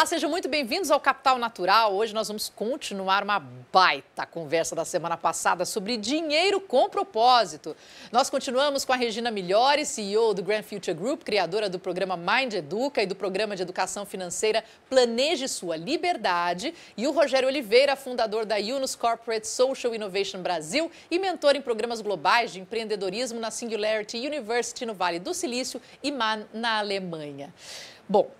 Olá, sejam muito bem-vindos ao Capital Natural. Hoje nós vamos continuar uma baita conversa da semana passada sobre dinheiro com propósito. Nós continuamos com a Regina Melhores, CEO do Grand Future Group, criadora do programa Mind Educa e do programa de educação financeira Planeje Sua Liberdade, e o Rogério Oliveira, fundador da Yunus Corporate Social Innovation Brasil e mentor em programas globais de empreendedorismo na Singularity University no Vale do Silício e MAN na Alemanha. Bom,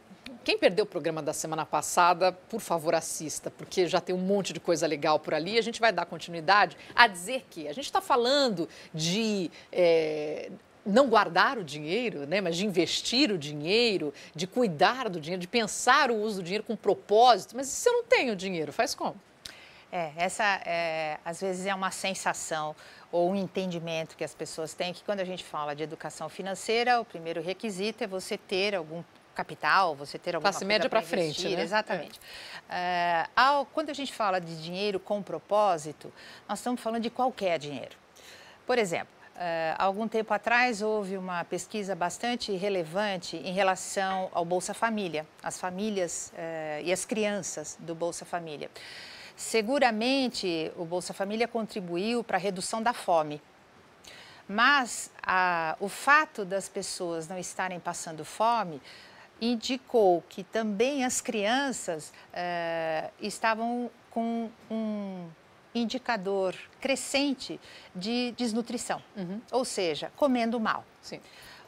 quem perdeu o programa da semana passada, por favor, assista, porque já tem um monte de coisa legal por ali. A gente vai dar continuidade a dizer que a gente está falando de. É, não guardar o dinheiro, né, mas de investir o dinheiro, de cuidar do dinheiro, de pensar o uso do dinheiro com propósito. Mas se eu não tenho dinheiro, faz como? É, essa é, às vezes é uma sensação ou um entendimento que as pessoas têm que quando a gente fala de educação financeira, o primeiro requisito é você ter algum capital, você ter alguma Classe média para frente, né? Exatamente. É. Eh, ao, quando a gente fala de dinheiro com propósito, nós estamos falando de qualquer dinheiro. Por exemplo, é, algum tempo atrás houve uma pesquisa bastante relevante em relação ao Bolsa Família, as famílias eh, e as crianças do Bolsa Família. Seguramente o Bolsa Família contribuiu para a redução da fome, mas a, o fato das pessoas não estarem passando fome indicou que também as crianças eh, estavam com um indicador crescente de desnutrição, uhum. ou seja, comendo mal. Sim.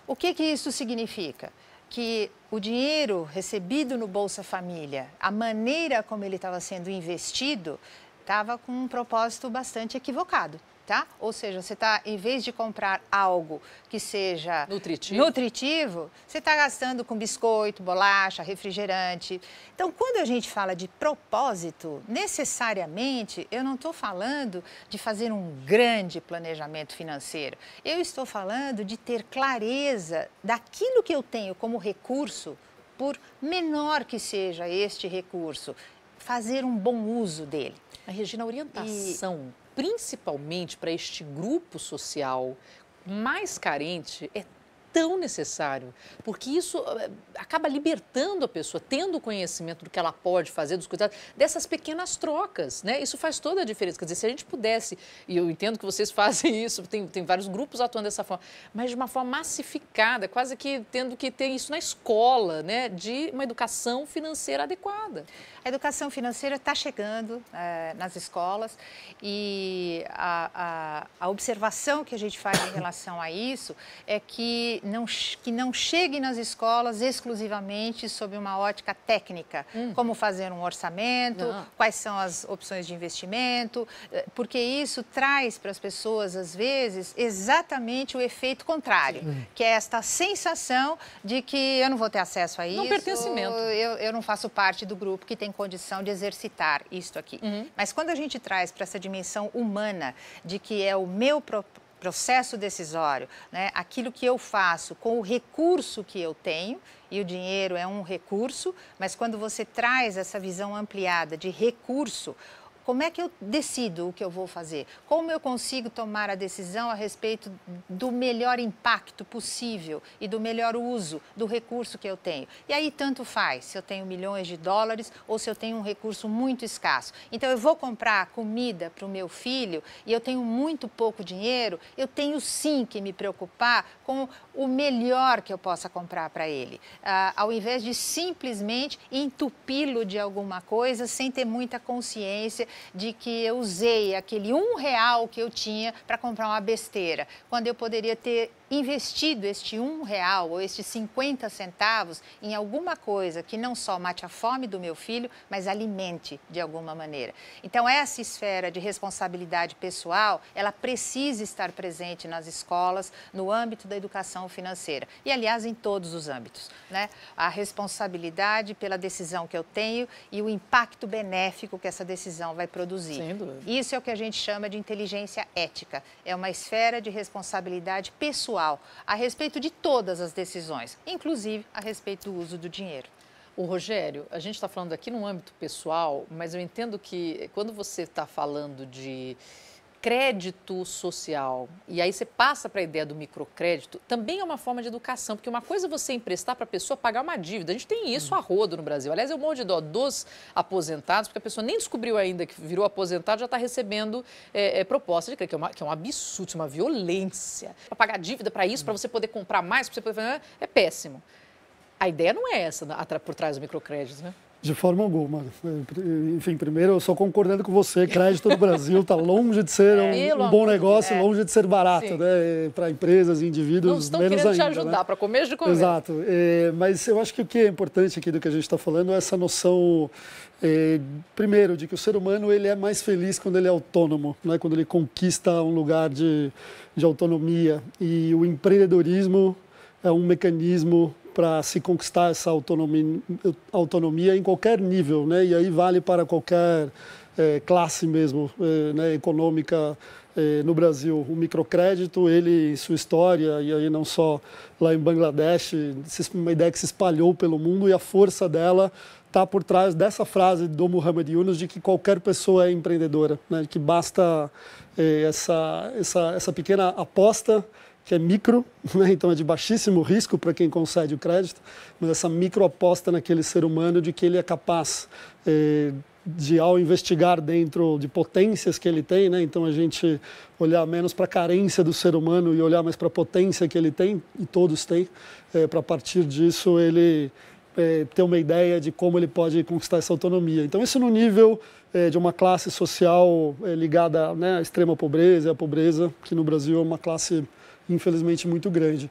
O que, que isso significa? Que o dinheiro recebido no Bolsa Família, a maneira como ele estava sendo investido, estava com um propósito bastante equivocado tá? Ou seja, você está, em vez de comprar algo que seja nutritivo, nutritivo você está gastando com biscoito, bolacha, refrigerante. Então, quando a gente fala de propósito, necessariamente eu não estou falando de fazer um grande planejamento financeiro. Eu estou falando de ter clareza daquilo que eu tenho como recurso, por menor que seja este recurso, fazer um bom uso dele. A Regina, a orientação e principalmente para este grupo social mais carente, é tão necessário, porque isso eh, acaba libertando a pessoa, tendo o conhecimento do que ela pode fazer, dos cuidados, dessas pequenas trocas, né? Isso faz toda a diferença. Quer dizer, se a gente pudesse, e eu entendo que vocês fazem isso, tem, tem vários grupos atuando dessa forma, mas de uma forma massificada, quase que tendo que ter isso na escola, né? De uma educação financeira adequada. A educação financeira está chegando é, nas escolas e a, a, a observação que a gente faz em relação a isso é que não, que não chegue nas escolas exclusivamente sob uma ótica técnica, hum. como fazer um orçamento, não. quais são as opções de investimento, eh, porque isso traz para as pessoas, às vezes, exatamente o efeito contrário, Sim. Hum. que é esta sensação de que eu não vou ter acesso a não isso, pertencimento. Eu, eu não faço parte do grupo que tem condição de exercitar isto aqui. Uhum. Mas quando a gente traz para essa dimensão humana de que é o meu propósito, processo decisório, né, aquilo que eu faço com o recurso que eu tenho, e o dinheiro é um recurso, mas quando você traz essa visão ampliada de recurso, como é que eu decido o que eu vou fazer? Como eu consigo tomar a decisão a respeito do melhor impacto possível e do melhor uso do recurso que eu tenho? E aí tanto faz se eu tenho milhões de dólares ou se eu tenho um recurso muito escasso. Então eu vou comprar comida para o meu filho e eu tenho muito pouco dinheiro, eu tenho sim que me preocupar com o melhor que eu possa comprar para ele, ah, ao invés de simplesmente entupi-lo de alguma coisa sem ter muita consciência de que eu usei aquele um real que eu tinha para comprar uma besteira, quando eu poderia ter investido este um real ou estes 50 centavos em alguma coisa que não só mate a fome do meu filho, mas alimente de alguma maneira. Então, essa esfera de responsabilidade pessoal, ela precisa estar presente nas escolas, no âmbito da educação financeira. E, aliás, em todos os âmbitos. Né? A responsabilidade pela decisão que eu tenho e o impacto benéfico que essa decisão vai produzir. Sem dúvida. Isso é o que a gente chama de inteligência ética. É uma esfera de responsabilidade pessoal pessoal a respeito de todas as decisões, inclusive a respeito do uso do dinheiro. O Rogério, a gente está falando aqui no âmbito pessoal, mas eu entendo que quando você está falando de crédito social. E aí você passa para a ideia do microcrédito, também é uma forma de educação, porque uma coisa é você emprestar para a pessoa pagar uma dívida. A gente tem isso a rodo no Brasil. Aliás, é um monte de dó dos aposentados, porque a pessoa nem descobriu ainda que virou aposentado, já está recebendo é, é, proposta de crédito, que é, uma, que é um absurdo, é uma violência. Para pagar dívida para isso, para você poder comprar mais, para você poder... É, é péssimo. A ideia não é essa por trás do microcrédito, né? De forma alguma. Enfim, primeiro, eu só concordando com você, crédito no Brasil está longe de ser é, um, um, bom negócio, é. longe de ser barato, Sim. né? Para empresas e indivíduos, Não estão querendo ainda, te né? ajudar, né? para comer de comer. Exato. É, mas eu acho que o que é importante aqui do que a gente está falando é essa noção, é, primeiro, de que o ser humano ele é mais feliz quando ele é autônomo, né? quando ele conquista um lugar de, de autonomia. E o empreendedorismo é um mecanismo para se conquistar essa autonomia, autonomia em qualquer nível, né? E aí vale para qualquer é, classe mesmo, é, né? Econômica é, no Brasil. O microcrédito, ele, em sua história, e aí não só lá em Bangladesh, uma ideia que se espalhou pelo mundo e a força dela está por trás dessa frase do Muhammad Yunus de que qualquer pessoa é empreendedora, né? que basta é, essa, essa, essa pequena aposta que é micro, né? então é de baixíssimo risco para quem concede o crédito, mas essa micro aposta naquele ser humano de que ele é capaz eh, de, ao investigar dentro de potências que ele tem, né? então a gente olhar menos para a carência do ser humano e olhar mais para a potência que ele tem, e todos têm, eh, para partir disso ele eh, ter uma ideia de como ele pode conquistar essa autonomia. Então, isso no nível é, de uma classe social é, ligada né, à extrema pobreza, à pobreza, que no Brasil é uma classe, infelizmente, muito grande.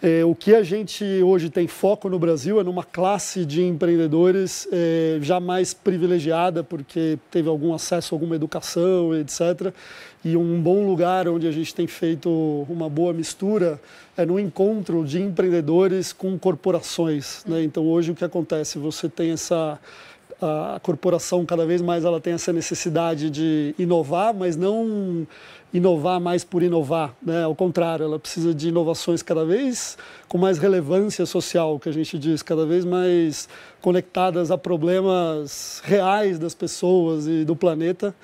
É, o que a gente hoje tem foco no Brasil é numa classe de empreendedores é, já mais privilegiada, porque teve algum acesso a alguma educação, etc. E um bom lugar onde a gente tem feito uma boa mistura é no encontro de empreendedores com corporações. Né? Então, hoje o que acontece? Você tem essa a corporação cada vez mais ela tem essa necessidade de inovar, mas não inovar mais por inovar, né? Ao contrário, ela precisa de inovações cada vez com mais relevância social, que a gente diz, cada vez mais conectadas a problemas reais das pessoas e do planeta.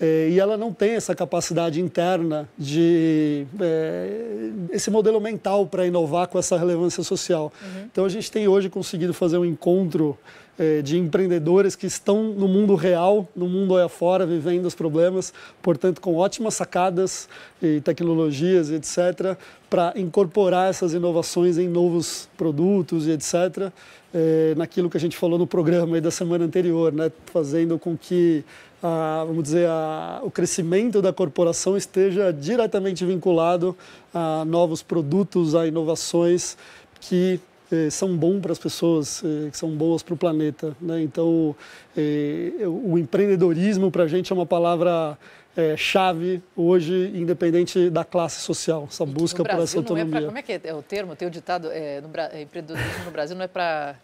É, e ela não tem essa capacidade interna de é, esse modelo mental para inovar com essa relevância social. Uhum. Então a gente tem hoje conseguido fazer um encontro eh, de empreendedores que estão no mundo real, no mundo aí afora, vivendo os problemas, portanto, com ótimas sacadas eh, e tecnologias, etc., para incorporar essas inovações em novos produtos e etc., eh, naquilo que a gente falou no programa da semana anterior, né? fazendo com que a, vamos dizer, a, o crescimento da corporação esteja diretamente vinculado a novos produtos, a inovações que eh, são bons para as pessoas, eh, que são boas para o planeta. Né? Então, eh, o empreendedorismo para a gente é uma palavra é, chave hoje, independente da classe social, essa busca por essa autonomia. É pra, como é que é, é o termo, Tem o ditado, é, no, empreendedorismo no Brasil não é para...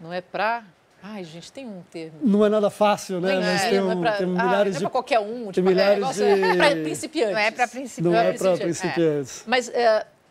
Não é para... Ai, gente, tem um termo. Não é nada fácil, né? Não Mas é, tem, é pra, tem ah, milhares ah, de. Não é para qualquer um, tipo, tem é milhares é, de... para principiantes. Não é para principiantes. Não é para é. principiantes. Mas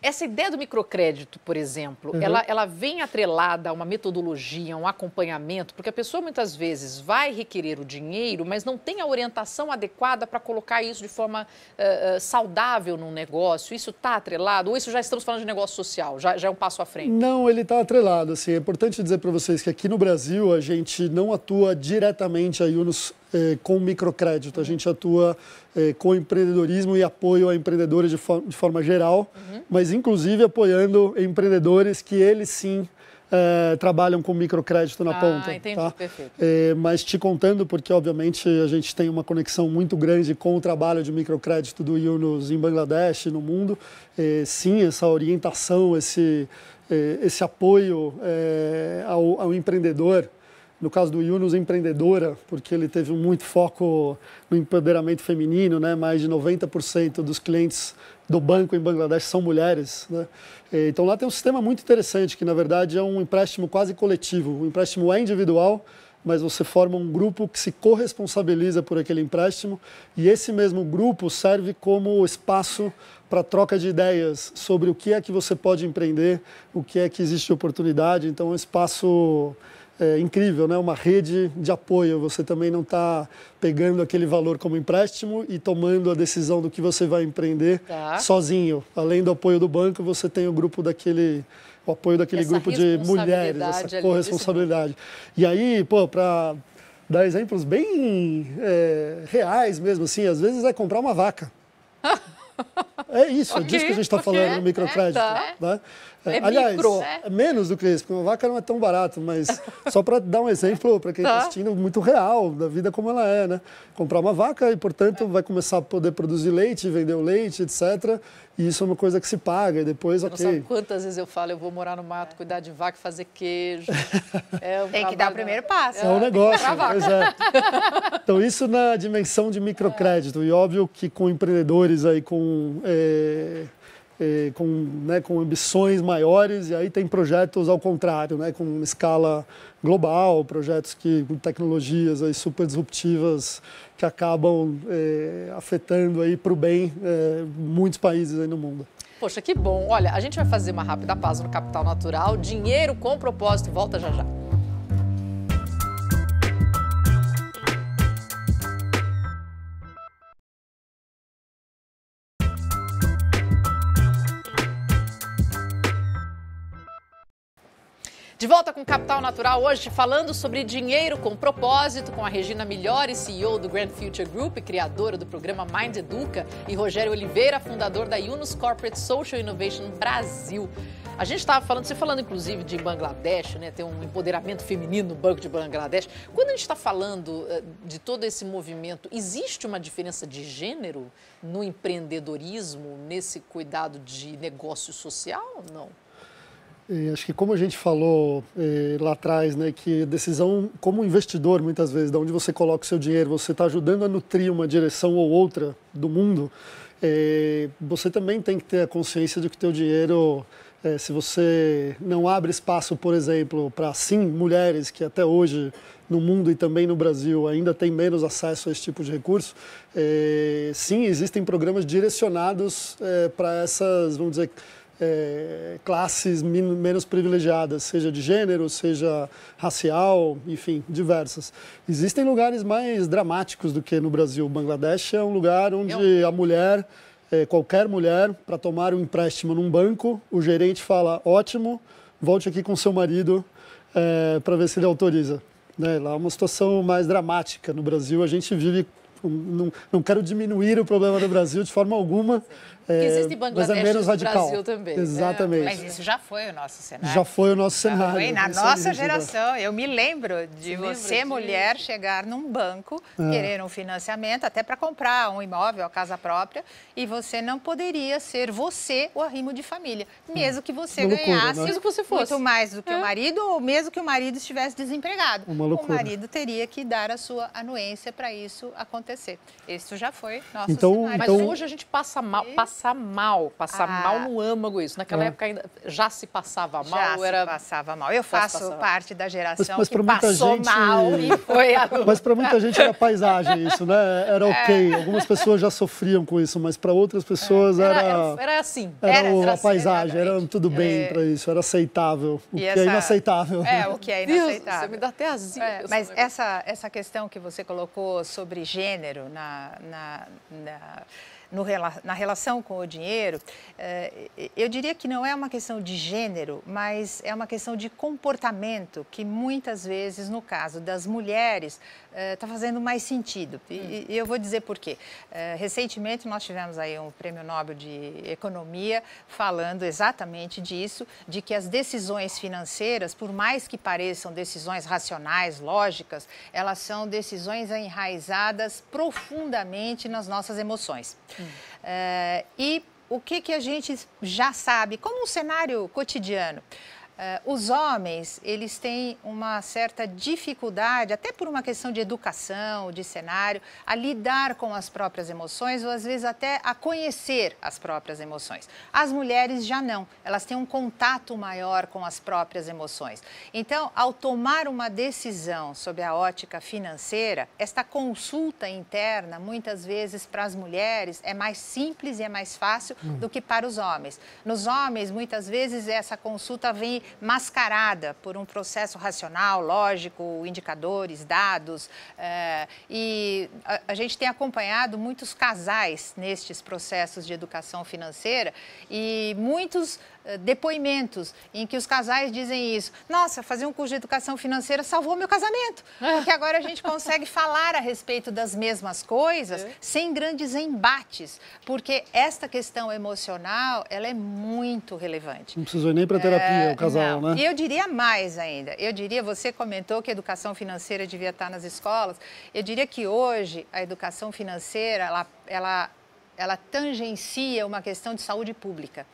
essa ideia do microcrédito, por exemplo, uhum. ela, ela vem atrelada a uma metodologia, a um acompanhamento, porque a pessoa muitas vezes vai requerer o dinheiro, mas não tem a orientação adequada para colocar isso de forma uh, saudável num negócio. Isso está atrelado? Ou isso já estamos falando de negócio social? Já, já é um passo à frente? Não, ele está atrelado. Assim, é importante dizer para vocês que aqui no Brasil a gente não atua diretamente, aí nos eh, com microcrédito. A gente atua eh, com empreendedorismo e apoio a empreendedores de, for de forma geral, uhum. mas inclusive apoiando empreendedores que eles sim é, trabalham com microcrédito na ah, ponta. Entendi, tá? perfeito. É, mas te contando, porque obviamente a gente tem uma conexão muito grande com o trabalho de microcrédito do Yunus em Bangladesh, no mundo, é, sim, essa orientação, esse, esse apoio ao, ao empreendedor no caso do Yunus, empreendedora, porque ele teve muito foco no empoderamento feminino, né? mais de 90% dos clientes do banco em Bangladesh são mulheres. Né? Então lá tem um sistema muito interessante, que na verdade é um empréstimo quase coletivo. O empréstimo é individual, mas você forma um grupo que se corresponsabiliza por aquele empréstimo e esse mesmo grupo serve como espaço para troca de ideias sobre o que é que você pode empreender, o que é que existe oportunidade. Então, é um espaço é, incrível, né? uma rede de apoio. Você também não está pegando aquele valor como empréstimo e tomando a decisão do que você vai empreender tá. sozinho. Além do apoio do banco, você tem o grupo daquele o apoio daquele essa grupo de mulheres, essa corresponsabilidade. E aí, pô, para dar exemplos bem é, reais mesmo, assim, às vezes é comprar uma vaca. É isso, okay, é disso que a gente está okay, falando no microcrédito. É, tá. né? É, é aliás, micro, né? é menos do que isso, porque uma vaca não é tão barato, mas só para dar um exemplo para quem está tá. assistindo, muito real, da vida como ela é, né? Comprar uma vaca e, portanto, é. vai começar a poder produzir leite, vender o leite, etc. E isso é uma coisa que se paga e depois, ok. Não sabe quantas vezes eu falo, eu vou morar no mato, cuidar de vaca, fazer queijo. É um tem que dar o primeiro passo. É, um é, negócio, pois é. Então, isso na dimensão de microcrédito. E óbvio que com empreendedores aí, com eh, com, né, com ambições maiores, e aí tem projetos ao contrário, né, com uma escala global, projetos que, com tecnologias aí super disruptivas que acabam eh, afetando para o bem é, muitos países aí no mundo. Poxa, que bom. Olha, a gente vai fazer uma rápida pausa no Capital Natural. Dinheiro com propósito. Volta já já. De volta com Capital Natural hoje, falando sobre dinheiro com propósito, com a Regina Milhore, CEO do Grand Future Group, criadora do programa Mind Educa, e Rogério Oliveira, fundador da Yunus Corporate Social Innovation Brasil. A gente estava falando, você falando inclusive de Bangladesh, né? Tem um empoderamento feminino no Banco de Bangladesh. Quando a gente está falando eh, de todo esse movimento, existe uma diferença de gênero no empreendedorismo, nesse cuidado de negócio social? Não acho que como a gente falou eh, lá atrás, né, que decisão como investidor muitas vezes, de onde você coloca o seu dinheiro, você está ajudando a nutrir uma direção ou outra do mundo. Eh, você também tem que ter a consciência de que teu dinheiro, eh, se você não abre espaço, por exemplo, para sim mulheres que até hoje no mundo e também no Brasil ainda tem menos acesso a esse tipo de recurso, sim existem programas direcionados para essas, vamos dizer é, classes menos privilegiadas, seja de gênero, seja racial, enfim, diversas. Existem lugares mais dramáticos do que no Brasil. O Bangladesh é um lugar onde é a mulher, é, qualquer mulher, para tomar um empréstimo num banco, o gerente fala: ótimo, volte aqui com seu marido é, para ver se ele autoriza. Né? Lá é uma situação mais dramática. No Brasil, a gente vive não, não, quero diminuir o problema do Brasil de forma alguma, é, existe Bangladesh mas é menos radical. Brasil também. Exatamente. É, mas isso já foi o nosso cenário. Já foi o nosso cenário. Foi na nossa geração. Eu me lembro de você, mulher, chegar num banco, é. querer um financiamento, até para comprar um imóvel, a casa própria, e você não poderia ser você o arrimo de família, mesmo que você ganhasse né? mesmo que você fosse. muito mais do que o marido, ou mesmo que o marido estivesse desempregado. Uma loucura. O marido teria que dar a sua anuência para isso acontecer. Isso já foi nosso então, cenário. Então mas hoje a gente passa mal, passa passar mal, passar ah. mal no âmago isso. Naquela é. época ainda já se passava mal. Já era... se passava mal. Eu faço passava. parte da geração mas, mas que passou gente... mal e foi a... Mas para muita gente era paisagem isso, né? Era é. ok. É. Algumas pessoas já sofriam com isso, mas para outras é. pessoas é. era, era... Era assim. Era, era, era a assim, paisagem, era tudo bem é. para isso, era aceitável. O e que essa... é inaceitável. É, o que é inaceitável. Deus, me dá até azia. É, mas essa, essa questão que você colocou sobre gênero na, na, na no, na relação com o dinheiro, eh, eu diria que não é uma questão de gênero, mas é uma questão de comportamento que muitas vezes, no caso das mulheres, está eh, fazendo mais sentido. E, hum. e, eu vou dizer por quê. Eh, recentemente nós tivemos aí um prêmio Nobel de Economia falando exatamente disso, de que as decisões financeiras, por mais que pareçam decisões racionais, lógicas, elas são decisões enraizadas profundamente nas nossas emoções. Hum. Eh, e o que, que a gente já sabe, como um cenário cotidiano. Uh, os homens, eles têm uma certa dificuldade, até por uma questão de educação, de cenário, a lidar com as próprias emoções ou às vezes até a conhecer as próprias emoções. As mulheres já não, elas têm um contato maior com as próprias emoções. Então, ao tomar uma decisão sobre a ótica financeira, esta consulta interna, muitas vezes para as mulheres, é mais simples e é mais fácil hum. do que para os homens. Nos homens, muitas vezes, essa consulta vem mascarada por um processo racional, lógico, indicadores, dados. É, e a, a gente tem acompanhado muitos casais nestes processos de educação financeira e muitos eh, depoimentos em que os casais dizem isso. Nossa, fazer um curso de educação financeira salvou meu casamento, é. porque agora a gente consegue falar a respeito das mesmas coisas é. sem grandes embates, porque esta questão emocional, ela é muito relevante. Não precisou nem para terapia é, o casal, não. né? E eu diria mais ainda. Eu diria, você comentou que a educação financeira devia estar nas escolas. Eu diria que hoje a educação financeira, ela, ela ela tangencia uma questão de saúde pública.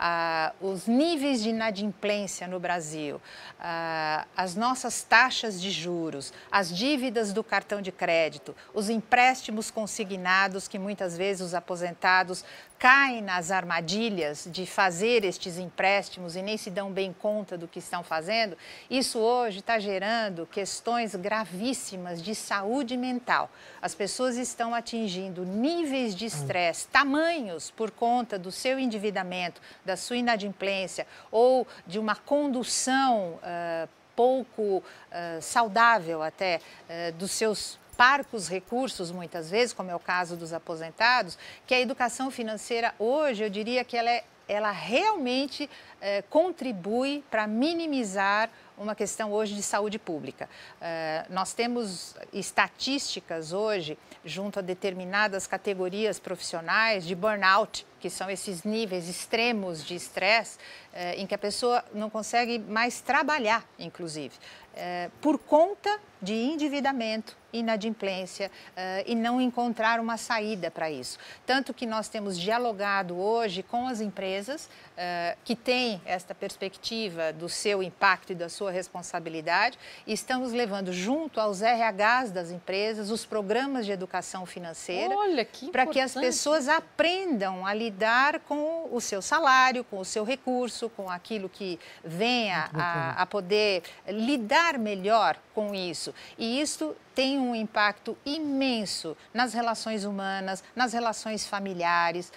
Ah, os níveis de inadimplência no Brasil, ah, as nossas taxas de juros, as dívidas do cartão de crédito, os empréstimos consignados que muitas vezes os aposentados caem nas armadilhas de fazer estes empréstimos e nem se dão bem conta do que estão fazendo, isso hoje está gerando questões gravíssimas de saúde mental. As pessoas estão atingindo níveis de estresse, tamanhos por conta do seu endividamento, da sua inadimplência ou de uma condução uh, pouco uh, saudável até uh, dos seus parcos recursos, muitas vezes, como é o caso dos aposentados, que a educação financeira hoje, eu diria que ela é ela realmente eh, contribui para minimizar uma questão hoje de saúde pública. Eh, nós temos estatísticas hoje, junto a determinadas categorias profissionais, de burnout, que são esses níveis extremos de estresse, eh, em que a pessoa não consegue mais trabalhar, inclusive, por conta de endividamento, inadimplência e não encontrar uma saída para isso. Tanto que nós temos dialogado hoje com as empresas eh, que tem esta perspectiva do seu impacto e da sua responsabilidade. E estamos levando junto aos RHs das empresas os programas de educação financeira para que as pessoas aprendam a lidar com o seu salário, com o seu recurso, com aquilo que venha a, a poder lidar melhor com isso. E isso tem um impacto imenso nas relações humanas, nas relações familiares uh,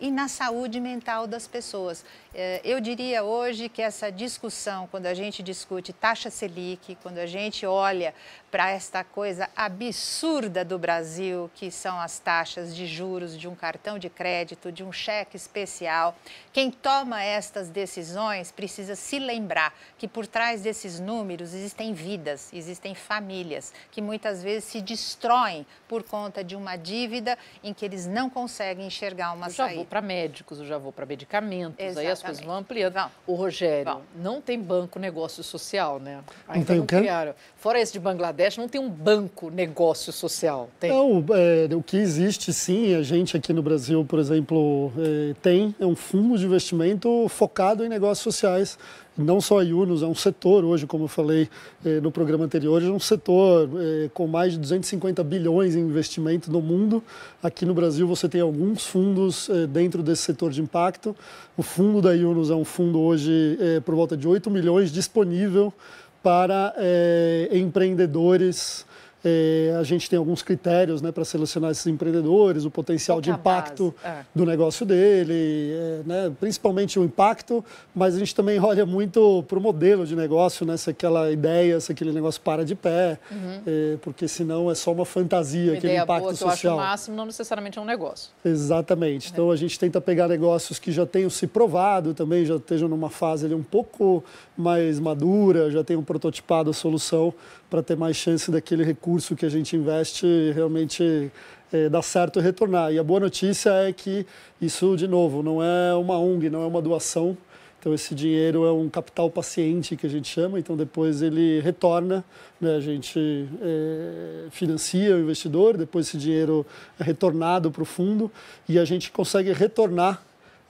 e na saúde mental das pessoas. Uh, eu diria hoje que essa discussão, quando a gente discute taxa Selic, quando a gente olha para esta coisa absurda do Brasil, que são as taxas de juros de um cartão de crédito, de um cheque especial, quem toma estas decisões precisa se lembrar que por trás desses números existem vidas, existem famílias que muitas muitas vezes se destroem por conta de uma dívida em que eles não conseguem enxergar uma eu saída. Eu já vou para médicos, eu já vou para medicamentos, Exatamente. aí as coisas vão ampliando. Não. O Rogério, não. não tem banco negócio social, né? não tem o quê? Criaram. Fora esse de Bangladesh, não tem um banco negócio social, tem? Não, é, o que existe sim, a gente aqui no Brasil, por exemplo, é, tem, é um fundo de investimento focado em negócios sociais não só a Yunus, é um setor hoje, como eu falei eh, no programa anterior, é um setor eh, com mais de 250 bilhões em investimento no mundo. Aqui no Brasil você tem alguns fundos eh, dentro desse setor de impacto. O fundo da Yunus é um fundo hoje por volta de 8 milhões disponível para empreendedores é, a gente tem alguns critérios né, para selecionar esses empreendedores, o potencial de é impacto é. do negócio dele, é, né, principalmente o impacto, mas a gente também olha muito para o modelo de negócio, né, se aquela ideia, se aquele negócio para de pé, uhum. Eh, porque senão é só uma fantasia, uma aquele impacto boa, social. Que eu acho o máximo não necessariamente é um negócio. Exatamente. Uhum. Então a gente tenta pegar negócios que já tenham se provado também, já estejam numa fase ali um pouco mais madura, já tenham prototipado a solução para ter mais chance daquele recurso que a gente investe realmente é, dar certo e retornar. E a boa notícia é que isso, de novo, não é uma ONG, não é uma doação. Então, esse dinheiro é um capital paciente que a gente chama, então depois ele retorna, né? a gente é, financia o investidor, depois esse dinheiro é retornado para o fundo e a gente consegue retornar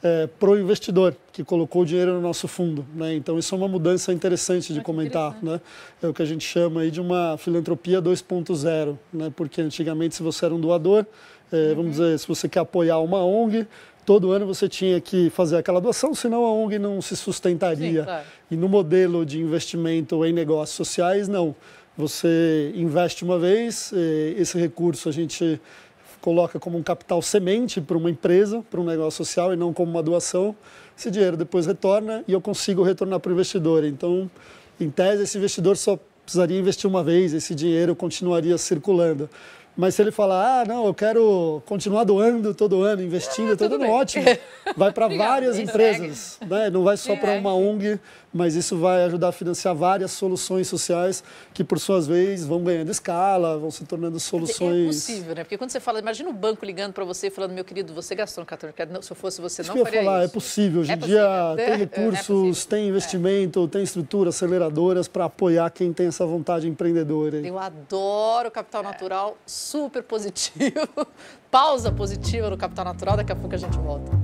é, para o investidor que colocou o dinheiro no nosso fundo. Né? Então, isso é uma mudança interessante de Muito comentar. Né? É o que a gente chama aí de uma filantropia 2.0, né? porque antigamente, se você era um doador, é, uhum. vamos dizer, se você quer apoiar uma ONG, todo ano você tinha que fazer aquela doação, senão a ONG não se sustentaria. Sim, claro. E no modelo de investimento em negócios sociais, não. Você investe uma vez, é, esse recurso a gente coloca como um capital semente para uma empresa, para um negócio social e não como uma doação. Esse dinheiro depois retorna e eu consigo retornar para o investidor. Então, em tese, esse investidor só precisaria investir uma vez, esse dinheiro continuaria circulando. Mas se ele falar, ah, não, eu quero continuar doando todo ano, investindo, ah, tudo, tudo ótimo, vai para várias empresas, né? não vai só para uma ONG mas isso vai ajudar a financiar várias soluções sociais que, por suas vezes, vão ganhando escala, vão se tornando é soluções. É possível, né? Porque quando você fala, imagina o um banco ligando para você e falando, meu querido, você gastou no cartão de crédito, se eu fosse você, isso não faria falar, é isso. É possível, hoje em é dia tem é, recursos, é tem investimento, tem estruturas aceleradoras para apoiar quem tem essa vontade empreendedora. Eu adoro capital natural, super positivo. Pausa positiva no capital natural, daqui a pouco a gente volta.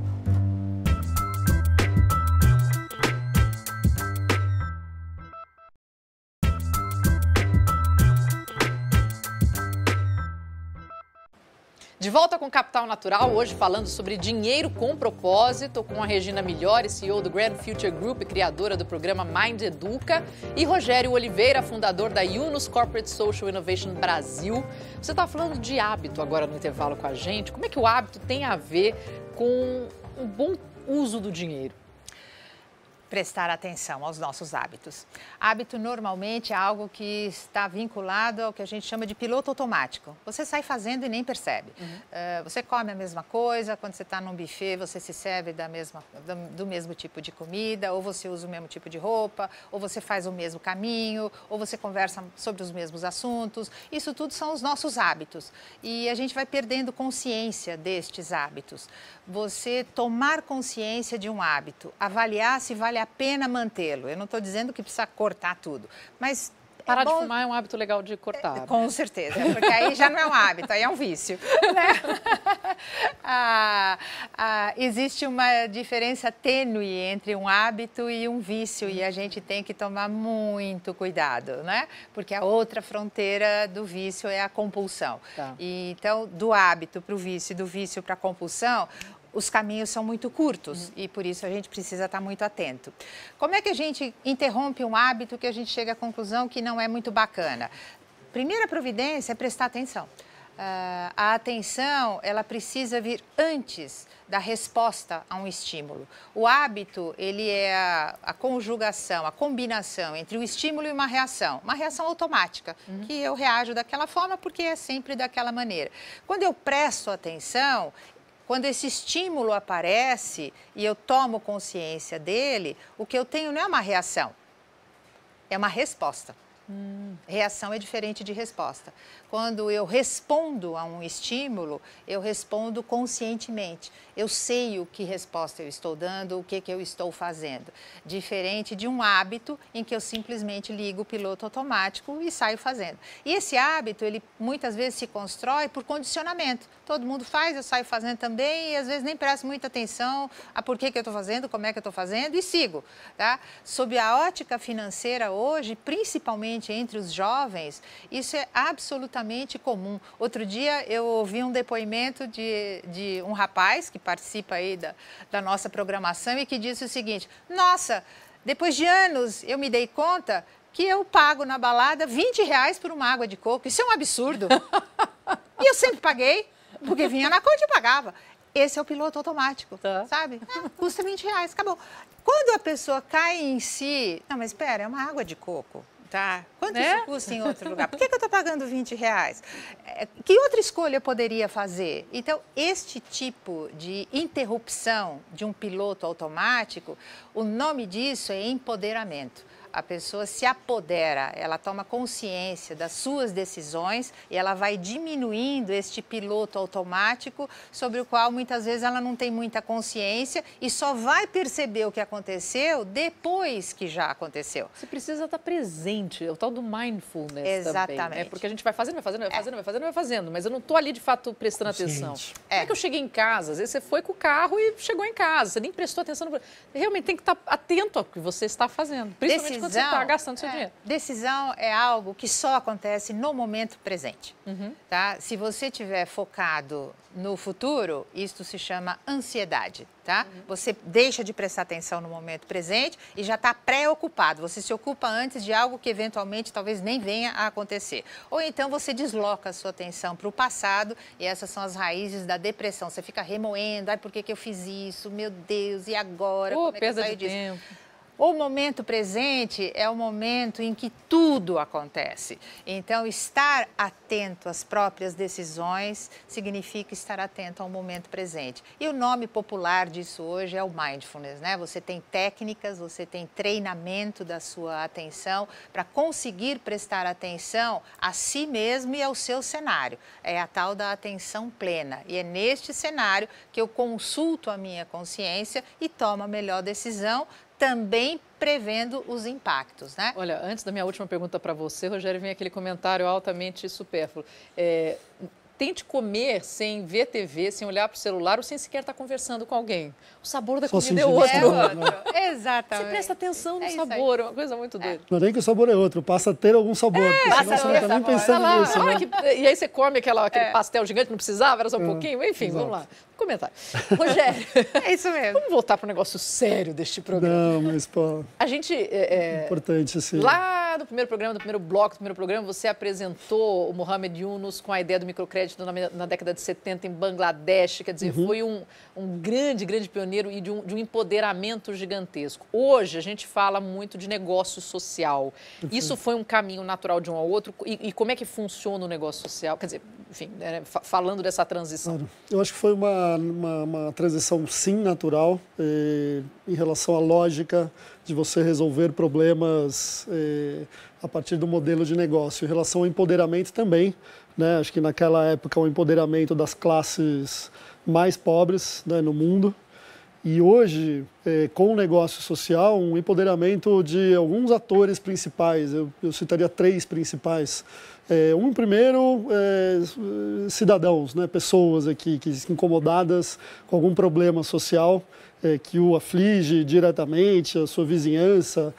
De volta com Capital Natural, hoje falando sobre dinheiro com propósito, com a Regina Milhores, CEO do Grand Future Group, criadora do programa Mind Educa, e Rogério Oliveira, fundador da Yunus Corporate Social Innovation Brasil. Você está falando de hábito agora no intervalo com a gente. Como é que o hábito tem a ver com um bom uso do dinheiro? prestar atenção aos nossos hábitos. Hábito normalmente é algo que está vinculado ao que a gente chama de piloto automático. Você sai fazendo e nem percebe. Uhum. Uh, você come a mesma coisa, quando você está num buffet, você se serve da mesma, do, do mesmo tipo de comida, ou você usa o mesmo tipo de roupa, ou você faz o mesmo caminho, ou você conversa sobre os mesmos assuntos. Isso tudo são os nossos hábitos. E a gente vai perdendo consciência destes hábitos. Você tomar consciência de um hábito, avaliar se vale a a pena mantê-lo. Eu não estou dizendo que precisa cortar tudo, mas é Parar é bom... de fumar é um hábito legal de cortar. É, né? com né? certeza, é, porque aí já não é um hábito, aí é um vício. Né? Ah, ah, existe uma diferença tênue entre um hábito e um vício e a gente tem que tomar muito cuidado, né? Porque a outra fronteira do vício é a compulsão. Tá. E, então, do hábito para o vício, do vício para a compulsão, os caminhos são muito curtos uhum. e por isso a gente precisa estar muito atento. Como é que a gente interrompe um hábito que a gente chega à conclusão que não é muito bacana? Primeira providência é prestar atenção. Uh, a atenção ela precisa vir antes da resposta a um estímulo. O hábito ele é a, a conjugação, a combinação entre o estímulo e uma reação, uma reação automática uhum. que eu reajo daquela forma porque é sempre daquela maneira. Quando eu presto atenção, quando esse estímulo aparece e eu tomo consciência dele, o que eu tenho não é uma reação, é uma resposta. Hum. Reação é diferente de resposta. Quando eu respondo a um estímulo, eu respondo conscientemente. Eu sei o que resposta eu estou dando, o que, que eu estou fazendo. Diferente de um hábito em que eu simplesmente ligo o piloto automático e saio fazendo. E esse hábito, ele muitas vezes se constrói por condicionamento. Todo mundo faz, eu saio fazendo também e às vezes nem presto muita atenção a por que, que eu estou fazendo, como é que eu estou fazendo e sigo. Tá? Sob a ótica financeira hoje, principalmente entre os jovens, isso é absolutamente completamente comum. Outro dia eu ouvi um depoimento de, de um rapaz que participa aí da, da nossa programação e que disse o seguinte: Nossa, depois de anos eu me dei conta que eu pago na balada 20 reais por uma água de coco. Isso é um absurdo. e eu sempre paguei, porque vinha na conta e pagava esse é o piloto automático, tá. sabe? É, custa 20 reais, acabou. Quando a pessoa cai em si, não, mas espera, é uma água de coco tá? Quanto né? isso custa em outro lugar? Por que, que eu estou pagando 20 reais? É, que outra escolha eu poderia fazer? Então, este tipo de interrupção de um piloto automático, o nome disso é empoderamento a pessoa se apodera, ela toma consciência das suas decisões e ela vai diminuindo este piloto automático sobre o qual muitas vezes ela não tem muita consciência e só vai perceber o que aconteceu depois que já aconteceu. Você precisa estar presente, é o tal do mindfulness Exatamente. também. Né? Porque a gente vai fazendo, vai fazendo, vai é. fazendo, é. vai fazendo, vai fazendo, mas eu não estou ali de fato prestando atenção. É. Como é que eu cheguei em casa? Às vezes você foi com o carro e chegou em casa, você nem prestou atenção. No... Realmente tem que estar atento ao que você está fazendo, principalmente quando você está gastando seu é, dinheiro. Decisão é algo que só acontece no momento presente. Uhum. Tá? Se você estiver focado no futuro, isto se chama ansiedade. Tá? Uhum. Você deixa de prestar atenção no momento presente e já está preocupado. Você se ocupa antes de algo que eventualmente talvez nem venha a acontecer. Ou então você desloca a sua atenção para o passado e essas são as raízes da depressão. Você fica remoendo, ai, por que, que eu fiz isso? Meu Deus, e agora? Oh, Como é perda de tempo. O momento presente é o momento em que tudo acontece. Então, estar atento às próprias decisões significa estar atento ao momento presente. E o nome popular disso hoje é o mindfulness, né? Você tem técnicas, você tem treinamento da sua atenção para conseguir prestar atenção a si mesmo e ao seu cenário. É a tal da atenção plena. E é neste cenário que eu consulto a minha consciência e tomo a melhor decisão também prevendo os impactos, né? Olha, antes da minha última pergunta para você, Rogério, vem aquele comentário altamente supérfluo. É, tente comer sem ver TV, sem olhar para o celular ou sem sequer estar tá conversando com alguém. O sabor da Só comida é outro. Né? É, é outro. Exatamente. Você presta atenção no é sabor, é uma coisa muito é. doida. Não é nem que o sabor é outro, passa a ter algum sabor. É, passa a você não está nem pensando tá nisso. Ah, né? e aí você come aquela, aquele é. pastel gigante, não precisava, era só um pouquinho, enfim, Exato. vamos lá comentário. Rogério. é isso mesmo. Vamos voltar para o negócio sério deste programa. Não, mas, pô. A gente. É, é importante, sim. Lá no primeiro programa, no primeiro bloco do primeiro programa, você apresentou o Mohamed Yunus com a ideia do microcrédito na, na década de 70 em Bangladesh. Quer dizer, uhum. foi um, um grande, grande pioneiro e de um, de um empoderamento gigantesco. Hoje, a gente fala muito de negócio social. Uhum. Isso foi um caminho natural de um ao outro? E, e, como é que funciona o negócio social? Quer dizer, enfim, né, falando dessa transição. Claro. Eu acho que foi uma uma, uma, transição, sim, natural em relação à lógica de você resolver problemas a partir do modelo de negócio. Em relação ao empoderamento também, né? acho que naquela época o empoderamento das classes mais pobres né, no mundo, e hoje, é, com o negócio social, um empoderamento de alguns atores principais, eu, eu citaria três principais, é, um primeiro, é, cidadãos, né, pessoas aqui que incomodadas com algum problema social é, que o aflige diretamente, a sua vizinhança.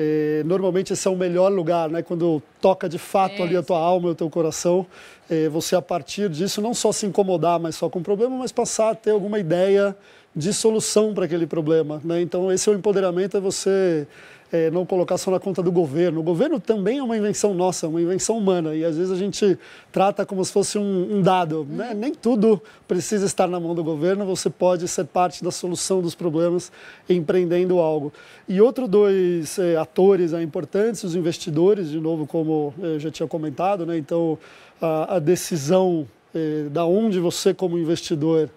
É, normalmente esse é o melhor lugar, né, quando toca de fato ali a é, tua alma e o teu coração, é, você a partir disso não só se incomodar mas só com o problema, mas passar a ter alguma ideia de solução para aquele problema. Né? Então esse é o empoderamento, é você é, não colocar só na conta do governo. O governo também é uma invenção nossa, uma invenção humana, e às vezes a gente trata como se fosse um, um dado. Né? Uhum. Nem tudo precisa estar na mão do governo, você pode ser parte da solução dos problemas empreendendo algo. E outro dois é, atores é, importantes, os investidores, de novo, como é, eu já tinha comentado, né? então a, a decisão é, da onde você, como investidor,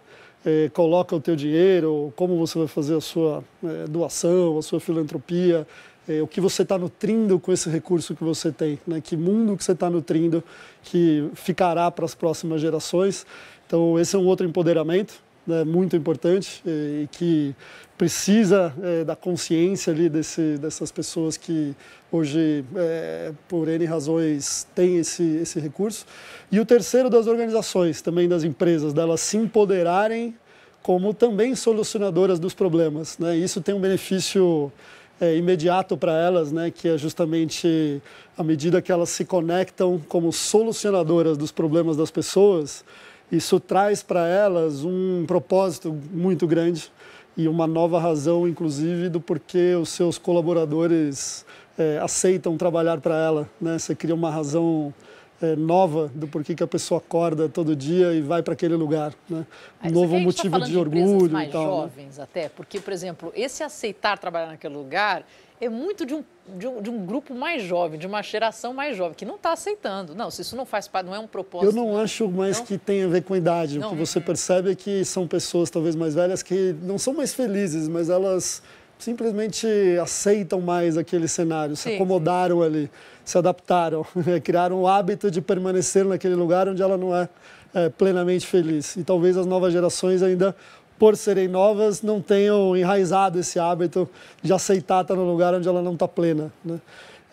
eh, coloca o teu dinheiro, como você vai fazer a sua eh, doação, a sua filantropia, eh, o que você está nutrindo com esse recurso que você tem, né? que mundo que você está nutrindo que ficará para as próximas gerações. Então, esse é um outro empoderamento né, muito importante e que precisa é, da consciência ali desse, dessas pessoas que hoje, é, por N razões, têm esse, esse recurso. E o terceiro das organizações, também das empresas, delas se empoderarem como também solucionadoras dos problemas. Né? Isso tem um benefício é, imediato para elas, né, que é justamente à medida que elas se conectam como solucionadoras dos problemas das pessoas, isso traz para elas um propósito muito grande e uma nova razão, inclusive, do porquê os seus colaboradores é, aceitam trabalhar para ela. Né? Você cria uma razão é, nova do porquê que a pessoa acorda todo dia e vai para aquele lugar. Né? É um novo tá motivo tá de, de orgulho mais e tal. Né? jovens né? até, porque, por exemplo, esse aceitar trabalhar naquele lugar é muito de um, de um, de um grupo mais jovem, de uma geração mais jovem, que não está aceitando. Não, se isso não faz parte, não é um propósito. Eu não acho mais não? que tenha a ver com a idade. Não. O que você uhum. percebe é que são pessoas talvez mais velhas que não são mais felizes, mas elas simplesmente aceitam mais aquele cenário, sim, se acomodaram sim. ali, se adaptaram, criaram o hábito de permanecer naquele lugar onde ela não é, é, plenamente feliz. E talvez as novas gerações ainda por serem novas, não tenham enraizado esse hábito de aceitar estar no lugar onde ela não está plena. Né?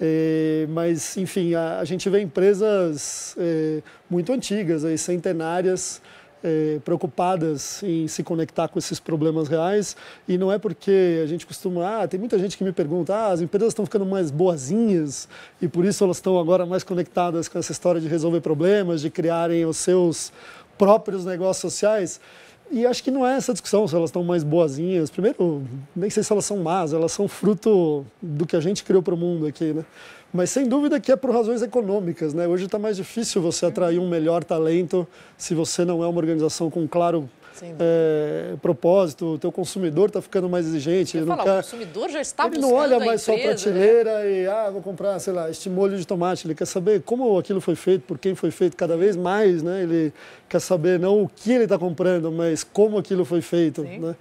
É, mas, enfim, a, a, gente vê empresas é, muito antigas, aí, centenárias, é, preocupadas em se conectar com esses problemas reais e não é porque a gente costuma, ah, tem muita gente que me pergunta, ah, as empresas estão ficando mais boazinhas e por isso elas estão agora mais conectadas com essa história de resolver problemas, de criarem os seus próprios negócios sociais. E acho que não é essa discussão se elas estão mais boazinhas. Primeiro, nem sei se elas são más, elas são fruto do que a gente criou para o mundo aqui, né? Mas sem dúvida que é por razões econômicas, né? Hoje está mais difícil você uhum. atrair um melhor talento se você não é uma organização com claro é, propósito, o teu consumidor está ficando mais exigente. Ele não falar, quer... O consumidor já está Ele não olha mais só a né? prateleira né? e, ah, vou comprar, sei lá, este molho de tomate. Ele quer saber como aquilo foi feito, por quem foi feito, cada vez mais, né? Ele quer saber não o que ele está comprando, mas como aquilo foi feito, Sim. né?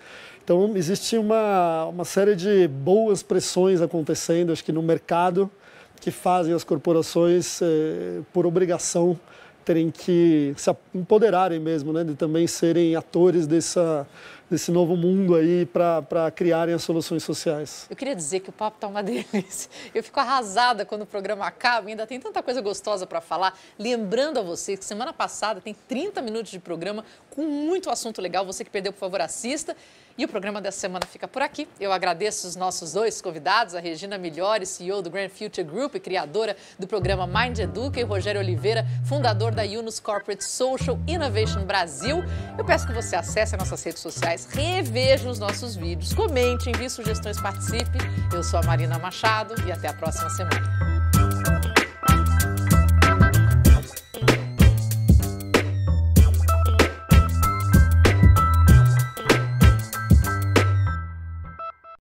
Então, existe uma, uma série de boas pressões acontecendo, acho que no mercado, que fazem as corporações, eh, por obrigação, terem que se empoderarem mesmo, né, de também serem atores dessa desse novo mundo aí para criarem as soluções sociais. Eu queria dizer que o papo está uma delícia. Eu fico arrasada quando o programa acaba, ainda tem tanta coisa gostosa para falar. Lembrando a você que semana passada tem 30 minutos de programa com muito assunto legal. Você que perdeu, por favor, assista. E o programa dessa semana fica por aqui. Eu agradeço os nossos dois convidados, a Regina Melhores, CEO do Grand Future Group e criadora do programa Mind Educa, e o Rogério Oliveira, fundador da Yunus Corporate Social Innovation Brasil. Eu peço que você acesse nossas redes sociais sociais, reveja os nossos vídeos, comente, envie sugestões, participe. Eu sou a Marina Machado e até a próxima semana.